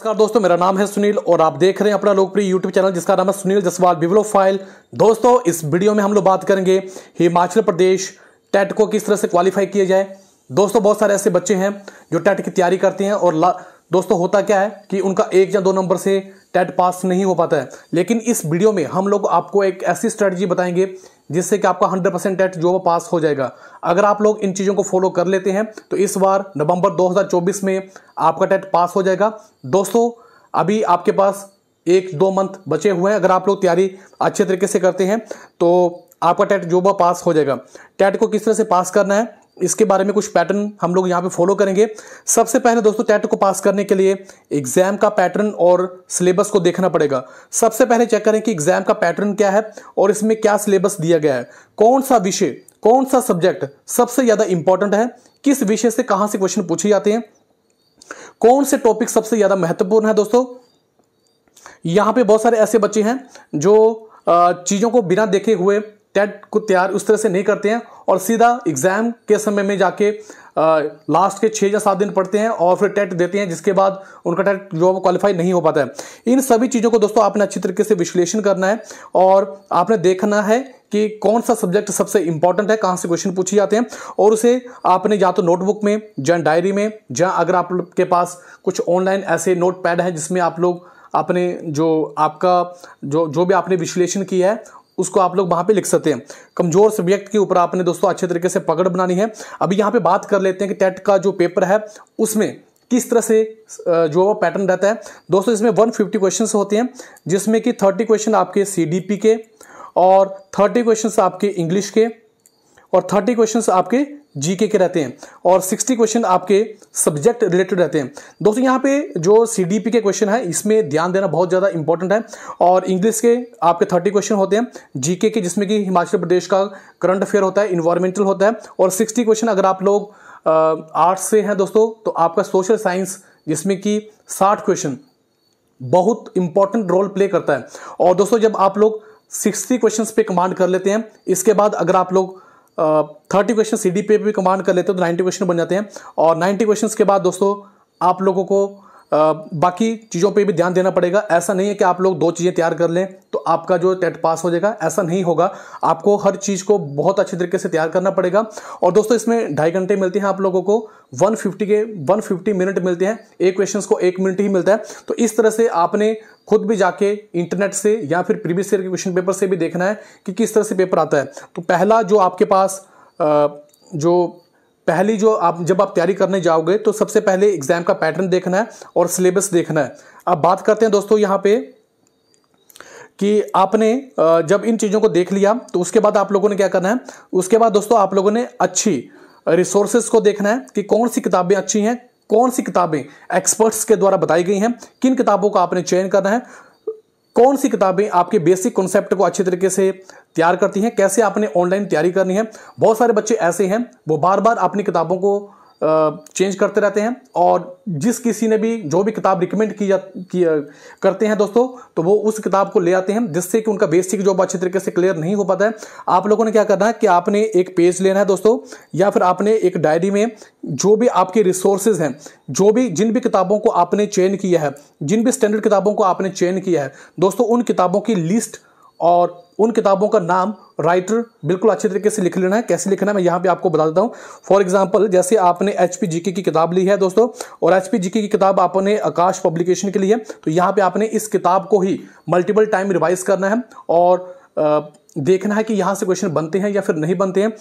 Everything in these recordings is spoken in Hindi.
नमस्कार दोस्तों मेरा नाम है सुनील और आप देख रहे हैं अपना लोकप्रिय यूट्यूब चैनल जिसका नाम है सुनील जसवाल बिवलो फाइल दोस्तों इस वीडियो में हम लोग बात करेंगे हिमाचल प्रदेश टेट को किस तरह से क्वालिफाई किया जाए दोस्तों बहुत सारे ऐसे बच्चे हैं जो टेट की तैयारी करते हैं और दोस्तों होता क्या है कि उनका एक या दो नंबर से टेट पास नहीं हो पाता है लेकिन इस वीडियो में हम लोग आपको एक ऐसी स्ट्रेटजी बताएंगे जिससे कि आपका 100 परसेंट टेट जो पास हो जाएगा अगर आप लोग इन चीज़ों को फॉलो कर लेते हैं तो इस बार नवंबर 2024 में आपका टेट पास हो जाएगा दोस्तों अभी आपके पास एक दो मंथ बचे हुए हैं अगर आप लोग तैयारी अच्छे तरीके से करते हैं तो आपका टेट जो पास हो जाएगा टेट को किस तरह से पास करना है इसके बारे में कुछ पैटर्न हम लोग यहाँ पे फॉलो करेंगे सबसे पहले दोस्तों टेट को पास करने के लिए एग्जाम का पैटर्न और सिलेबस को देखना पड़ेगा सबसे पहले चेक करें कि एग्जाम का पैटर्न क्या है और इसमें क्या सिलेबस दिया गया है कौन सा विषय कौन सा सब्जेक्ट सबसे ज़्यादा इंपॉर्टेंट है किस विषय से कहां से क्वेश्चन पूछे जाते हैं कौन से टॉपिक सबसे ज़्यादा महत्वपूर्ण है दोस्तों यहां पे बहुत सारे ऐसे बच्चे हैं जो चीज़ों को बिना देखे हुए टेट को तैयार उस तरह से नहीं करते हैं और सीधा एग्ज़ाम के समय में जाके आ, लास्ट के छः या सात दिन पढ़ते हैं और फिर टेट देते हैं जिसके बाद उनका टेट जो है क्वालिफाई नहीं हो पाता है इन सभी चीज़ों को दोस्तों आपने अच्छी तरीके से विश्लेषण करना है और आपने देखना है कि कौन सा सब्जेक्ट सबसे इंपॉर्टेंट है कहाँ से क्वेश्चन पूछे जाते हैं और उसे आपने या तो नोटबुक में या डायरी में या अगर आपके पास कुछ ऑनलाइन ऐसे नोट पैड हैं जिसमें आप लोग आपने जो आपका जो जो भी आपने विश्लेषण किया है उसको आप लोग वहां पे लिख सकते हैं कमजोर सब्जेक्ट के ऊपर आपने दोस्तों अच्छे तरीके से पकड़ बनानी है अभी यहां पे बात कर लेते हैं कि टेट का जो पेपर है उसमें किस तरह से जो वो पैटर्न रहता है दोस्तों इसमें 150 क्वेश्चन होते हैं जिसमें कि 30 क्वेश्चन आपके सी के और 30 क्वेश्चन आपके इंग्लिश के और 30 क्वेश्चन आपके जीके के रहते हैं और 60 क्वेश्चन आपके सब्जेक्ट रिलेटेड रहते हैं दोस्तों यहाँ पे जो सीडीपी के क्वेश्चन है इसमें ध्यान देना बहुत ज़्यादा इंपॉर्टेंट है और इंग्लिश के आपके 30 क्वेश्चन होते हैं जीके के जिसमें कि हिमाचल प्रदेश का करंट अफेयर होता है इन्वायरमेंटल होता है और सिक्सटी क्वेश्चन अगर आप लोग आर्ट्स से हैं दोस्तों तो आपका सोशल साइंस जिसमें कि साठ क्वेश्चन बहुत इंपॉर्टेंट रोल प्ले करता है और दोस्तों जब आप लोग सिक्सटी क्वेश्चन पे कमांड कर लेते हैं इसके बाद अगर आप लोग थर्टी क्वेश्चन सी पे भी कमांड कर लेते हो तो नाइन्टी क्वेश्चन बन जाते हैं और नाइन्टी क्वेश्चन के बाद दोस्तों आप लोगों को बाकी चीज़ों पे भी ध्यान देना पड़ेगा ऐसा नहीं है कि आप लोग दो चीज़ें तैयार कर लें तो आपका जो टेट पास हो जाएगा ऐसा नहीं होगा आपको हर चीज़ को बहुत अच्छे तरीके से तैयार करना पड़ेगा और दोस्तों इसमें ढाई घंटे मिलते हैं आप लोगों को 150 के 150 मिनट मिलते हैं एक क्वेश्चन को एक मिनट ही मिलता है तो इस तरह से आपने खुद भी जाके इंटरनेट से या फिर प्रीवियस ईयर के क्वेश्चन पेपर से भी देखना है कि किस तरह से पेपर आता है तो पहला जो आपके पास जो पहली जो आप जब आप तैयारी करने जाओगे तो सबसे पहले एग्जाम का पैटर्न देखना है और सिलेबस देखना है अब बात करते हैं दोस्तों यहाँ पे कि आपने जब इन चीज़ों को देख लिया तो उसके बाद आप लोगों ने क्या करना है उसके बाद दोस्तों आप लोगों ने अच्छी रिसोर्सेज को देखना है कि कौन सी किताबें अच्छी हैं कौन सी किताबें एक्सपर्ट्स के द्वारा बताई गई हैं किन किताबों का आपने चयन करना है कौन सी किताबें आपके बेसिक कॉन्सेप्ट को अच्छे तरीके से तैयार करती हैं कैसे आपने ऑनलाइन तैयारी करनी है बहुत सारे बच्चे ऐसे हैं वो बार बार अपनी किताबों को चेंज करते रहते हैं और जिस किसी ने भी जो भी किताब रिकमेंड की जा की करते हैं दोस्तों तो वो उस किताब को ले आते हैं जिससे कि उनका बेसिक जॉब अच्छे तरीके से क्लियर नहीं हो पाता है आप लोगों ने क्या करना है कि आपने एक पेज लेना है दोस्तों या फिर आपने एक डायरी में जो भी आपके रिसोर्सेज हैं जो भी जिन भी किताबों को आपने चयन किया है जिन भी स्टैंडर्ड किताबों को आपने चयन किया है दोस्तों उन किताबों की लिस्ट और उन किताबों का नाम राइटर बिल्कुल अच्छे तरीके से लिख लेना है कैसे लिखना है मैं यहाँ पे आपको बता देता हूँ फॉर एग्जाम्पल जैसे आपने एच पी जीके की किताब ली है दोस्तों और एच पी जीके की किताब आपने आकाश पब्लिकेशन के लिए तो यहाँ पे आपने इस किताब को ही मल्टीपल टाइम रिवाइज करना है और देखना है कि यहाँ से क्वेश्चन बनते हैं या फिर नहीं बनते हैं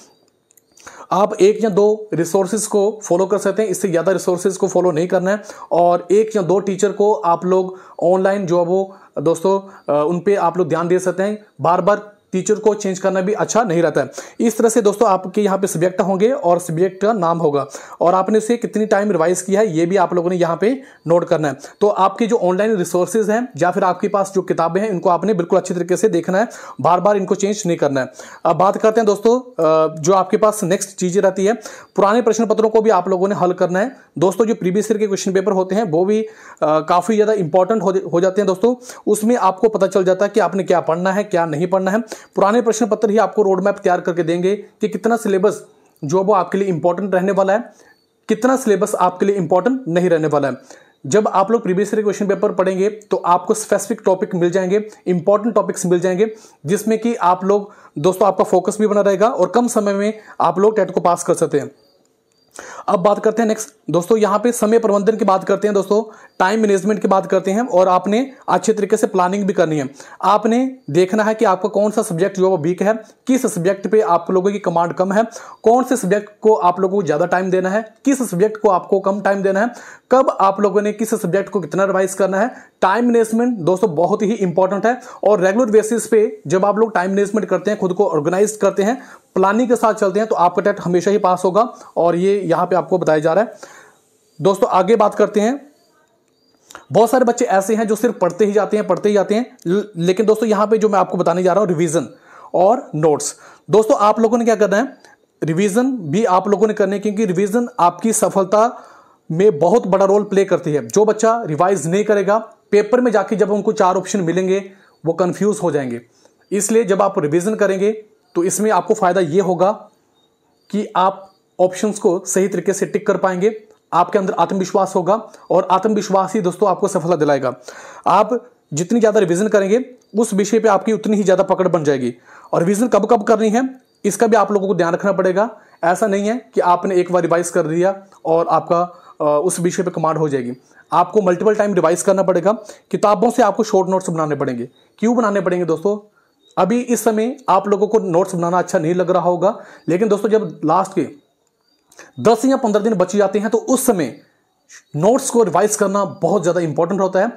आप एक या दो रिसोर्सेज को फॉलो कर सकते हैं इससे ज़्यादा रिसोर्सेज को फॉलो नहीं करना है और एक या दो टीचर को आप लोग ऑनलाइन जो है वो दोस्तों उन पर आप लोग ध्यान दे सकते हैं बार बार टीचर को चेंज करना भी अच्छा नहीं रहता है इस तरह से दोस्तों आपके यहाँ पे सब्जेक्ट होंगे और सब्जेक्ट का नाम होगा और आपने उसे कितनी टाइम रिवाइज किया है ये भी आप लोगों ने यहाँ पे नोट करना है तो आपके जो ऑनलाइन रिसोर्सेज हैं या फिर आपके पास जो किताबें हैं इनको आपने बिल्कुल अच्छे तरीके से देखना है बार बार इनको चेंज नहीं करना है अब बात करते हैं दोस्तों जो आपके पास नेक्स्ट चीज़ें रहती है पुराने प्रश्न पत्रों को भी आप लोगों ने हल करना है दोस्तों जो प्रीवियस ईयर के क्वेश्चन पेपर होते हैं वो भी काफ़ी ज़्यादा इंपॉर्टेंट हो जाते हैं दोस्तों उसमें आपको पता चल जाता है कि आपने क्या पढ़ना है क्या नहीं पढ़ना है पुराने प्रश्न पत्र ही आपको रोड मैप तैयार करके देंगे कि कितना सिलेबस जो वो आपके लिए इंपॉर्टेंट रहने वाला है कितना सिलेबस आपके लिए इंपॉर्टेंट नहीं रहने वाला है जब आप लोग प्रीवियस ईयर क्वेश्चन पेपर पढ़ेंगे तो आपको स्पेसिफिक टॉपिक मिल जाएंगे इंपॉर्टेंट टॉपिक्स मिल जाएंगे जिसमें कि आप लोग दोस्तों आपका फोकस भी बना रहेगा और कम समय में आप लोग टेट को पास कर सकते हैं अब बात करते हैं नेक्स्ट दोस्तों यहाँ पे समय प्रबंधन की बात करते हैं दोस्तों टाइम मैनेजमेंट की बात करते हैं और आपने अच्छे तरीके से प्लानिंग भी करनी है आपने देखना है कि आपका कौन सा सब्जेक्ट जो वीक है किस सब्जेक्ट पे आप लोगों की कमांड कम है कौन से सब्जेक्ट को आप लोगों को ज़्यादा टाइम देना है किस सब्जेक्ट को आपको कम टाइम देना है कब आप लोगों ने किस सब्जेक्ट को कितना रिवाइज करना है टाइम मैनेजमेंट दोस्तों बहुत ही इंपॉर्टेंट है और रेगुलर बेसिस पे जब आप लोग टाइम मैनेजमेंट करते हैं खुद को ऑर्गेनाइज करते हैं प्लानिंग के साथ चलते हैं तो आपका टेट हमेशा ही पास होगा और ये यहाँ पे में आपको बताया जा रहा है दोस्तों आगे बात करते हैं बहुत सारे बच्चे ऐसे हैं जो सिर्फ पढ़ते ही जाते हैं पढ़ते ही जाते हैं लेकिन दोस्तों यहां पे जो मैं आपको बताने जा रहा हूं रिवीजन और नोट्स दोस्तों आप लोगों ने क्या करना है रिवीजन भी आप लोगों ने करने क्योंकि रिवीजन आपकी सफलता में बहुत बड़ा रोल प्ले करती है जो बच्चा रिवाइज नहीं करेगा पेपर में जाके जब उनको चार ऑप्शन मिलेंगे वो कन्फ्यूज हो जाएंगे इसलिए जब आप रिविज़न करेंगे तो इसमें आपको फ़ायदा यह होगा कि आप ऑप्शंस को सही तरीके से टिक कर पाएंगे आपके अंदर आत्मविश्वास होगा और आत्मविश्वास ही दोस्तों आपको सफलता दिलाएगा आप जितनी ज़्यादा रिविजन करेंगे उस विषय पर आपकी उतनी ही ज़्यादा पकड़ बन जाएगी और रिविजन कब कब करनी है इसका भी आप लोगों को ध्यान रखना पड़ेगा ऐसा नहीं है कि आपने एक बार रिवाइज कर दिया और आपका उस विषय पर कमांड हो जाएगी आपको मल्टीपल टाइम रिवाइज करना पड़ेगा किताबों से आपको शॉर्ट नोट्स बनाने पड़ेंगे क्यों बनाने पड़ेंगे दोस्तों अभी इस समय आप लोगों को नोट्स बनाना अच्छा नहीं लग रहा होगा लेकिन दोस्तों जब लास्ट के दस या पंद्रह दिन बची जाते हैं तो उस समय नोट्स को रिवाइज करना बहुत ज़्यादा इंपॉर्टेंट होता है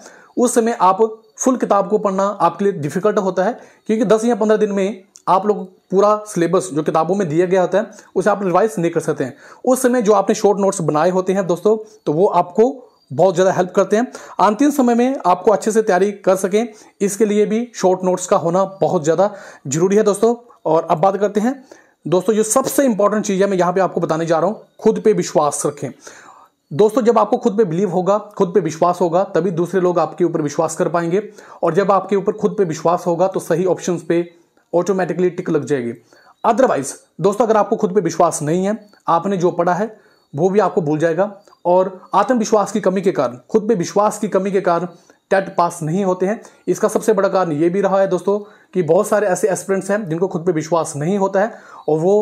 उस समय आप फुल किताब को पढ़ना आपके लिए डिफिकल्ट होता है क्योंकि दस या पंद्रह दिन में आप लोग पूरा सिलेबस जो किताबों में दिया गया होता है उसे आप रिवाइज नहीं कर सकते हैं उस समय जो आपने शॉर्ट नोट्स बनाए होते हैं दोस्तों तो वो आपको बहुत ज़्यादा हेल्प करते हैं अंतिम समय में आपको अच्छे से तैयारी कर सकें इसके लिए भी शॉर्ट नोट्स का होना बहुत ज़्यादा जरूरी है दोस्तों और अब बात करते हैं दोस्तों ये सबसे इंपॉर्टेंट चीज़ है मैं यहां पे आपको बताने जा रहा हूं खुद पे विश्वास रखें दोस्तों जब आपको खुद पे बिलीव होगा खुद पे विश्वास होगा तभी दूसरे लोग आपके ऊपर विश्वास कर पाएंगे और जब आपके ऊपर खुद पे विश्वास होगा तो सही ऑप्शन पे ऑटोमेटिकली टिक लग जाएगी अदरवाइज दोस्तों अगर आपको खुद पे विश्वास नहीं है आपने जो पढ़ा है वो भी आपको भूल जाएगा और आत्मविश्वास की कमी के कारण खुद पे विश्वास की कमी के कारण टेट पास नहीं होते हैं इसका सबसे बड़ा कारण ये भी रहा है दोस्तों कि बहुत सारे ऐसे एस्पिरेंट्स हैं जिनको खुद पे विश्वास नहीं होता है और वो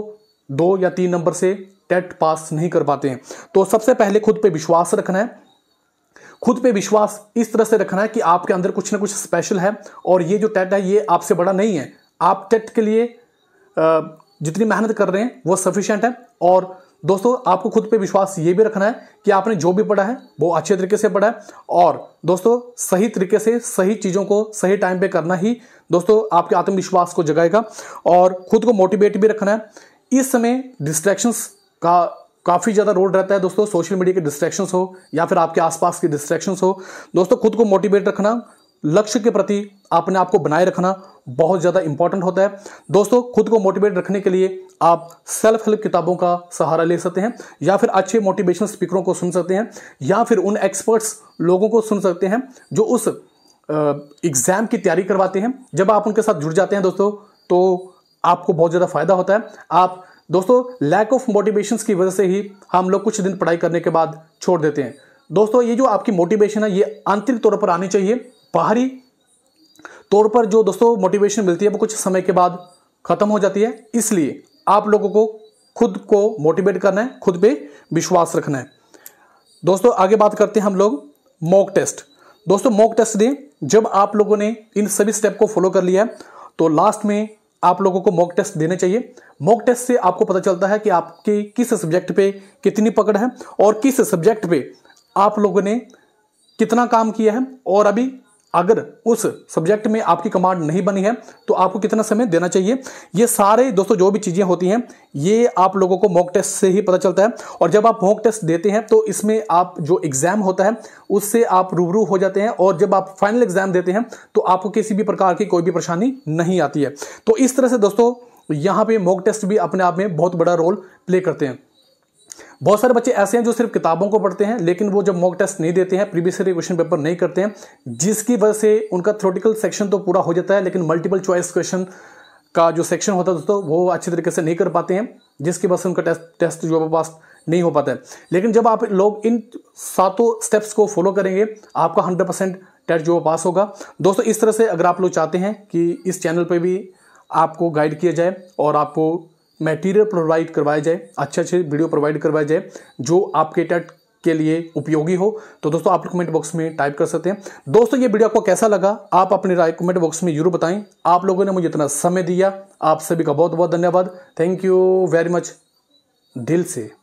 दो या तीन नंबर से टेट पास नहीं कर पाते हैं तो सबसे पहले खुद पे विश्वास रखना है खुद पे विश्वास इस तरह से रखना है कि आपके अंदर कुछ ना कुछ स्पेशल है और ये जो टेट है ये आपसे बड़ा नहीं है आप टेट के लिए जितनी मेहनत कर रहे हैं वो सफिशेंट है और दोस्तों आपको खुद पे विश्वास ये भी रखना है कि आपने जो भी पढ़ा है वो अच्छे तरीके से पढ़ा है और दोस्तों सही तरीके से सही चीज़ों को सही टाइम पे करना ही दोस्तों आपके आत्मविश्वास को जगाएगा और खुद को मोटिवेट भी रखना है इस समय डिस्ट्रैक्शंस का काफ़ी ज़्यादा रोल रहता है दोस्तों सोशल मीडिया के डिस्ट्रैक्शंस हो या फिर आपके आसपास के डिस्ट्रैक्शंस हो दोस्तों खुद को मोटिवेट रखना लक्ष्य के प्रति अपने आप को बनाए रखना बहुत ज़्यादा इंपॉर्टेंट होता है दोस्तों खुद को मोटिवेट रखने के लिए आप सेल्फ हेल्प किताबों का सहारा ले सकते हैं या फिर अच्छे मोटिवेशन स्पीकरों को सुन सकते हैं या फिर उन एक्सपर्ट्स लोगों को सुन सकते हैं जो उस एग्ज़ाम की तैयारी करवाते हैं जब आप उनके साथ जुड़ जाते हैं दोस्तों तो आपको बहुत ज़्यादा फायदा होता है आप दोस्तों लैक ऑफ मोटिवेशन की वजह से ही हम लोग कुछ दिन पढ़ाई करने के बाद छोड़ देते हैं दोस्तों ये जो आपकी मोटिवेशन है ये आंतरिक तौर पर आनी चाहिए बाहरी तौर पर जो दोस्तों मोटिवेशन मिलती है वो कुछ समय के बाद ख़त्म हो जाती है इसलिए आप लोगों को खुद को मोटिवेट करना है खुद पे विश्वास रखना है दोस्तों आगे बात करते हैं हम लोग मॉक टेस्ट दोस्तों मॉक टेस्ट दें जब आप लोगों ने इन सभी स्टेप को फॉलो कर लिया है तो लास्ट में आप लोगों को मॉक टेस्ट देने चाहिए मॉक टेस्ट से आपको पता चलता है कि आपके किस सब्जेक्ट पे कितनी पकड़ है और किस सब्जेक्ट पे आप लोगों ने कितना काम किया है और अभी अगर उस सब्जेक्ट में आपकी कमांड नहीं बनी है तो आपको कितना समय देना चाहिए ये सारे दोस्तों जो भी चीज़ें होती हैं ये आप लोगों को मॉक टेस्ट से ही पता चलता है और जब आप मॉक टेस्ट देते हैं तो इसमें आप जो एग्ज़ाम होता है उससे आप रूबरू हो जाते हैं और जब आप फाइनल एग्ज़ाम देते हैं तो आपको किसी भी प्रकार की कोई भी परेशानी नहीं आती है तो इस तरह से दोस्तों यहाँ पे मॉक टेस्ट भी अपने आप में बहुत बड़ा रोल प्ले करते हैं बहुत सारे बच्चे ऐसे हैं जो सिर्फ किताबों को पढ़ते हैं लेकिन वो जब मॉक टेस्ट नहीं देते हैं प्रीवियस ईयर क्वेश्चन पेपर नहीं करते हैं जिसकी वजह से उनका थ्रोटिकल सेक्शन तो पूरा हो जाता है लेकिन मल्टीपल चॉइस क्वेश्चन का जो सेक्शन होता है दोस्तों वो अच्छे तरीके से नहीं कर पाते हैं जिसकी वजह से उनका टेस्ट टेस्ट जो है पास नहीं हो पाता है लेकिन जब आप लोग इन सातों स्टेप्स को फॉलो करेंगे आपका हंड्रेड परसेंट टेस्ट जो पास होगा दोस्तों इस तरह से अगर आप लोग चाहते हैं कि इस चैनल पर भी आपको गाइड किया जाए और आपको मटेरियल प्रोवाइड करवाया जाए अच्छे अच्छे वीडियो प्रोवाइड करवाया जाए जो आपके टेट के लिए उपयोगी हो तो दोस्तों आप कमेंट बॉक्स में टाइप कर सकते हैं दोस्तों ये वीडियो आपको कैसा लगा आप अपने राय कमेंट बॉक्स में जरूर बताएं आप लोगों ने मुझे इतना समय दिया आप सभी का बहुत बहुत धन्यवाद थैंक यू वेरी मच दिल से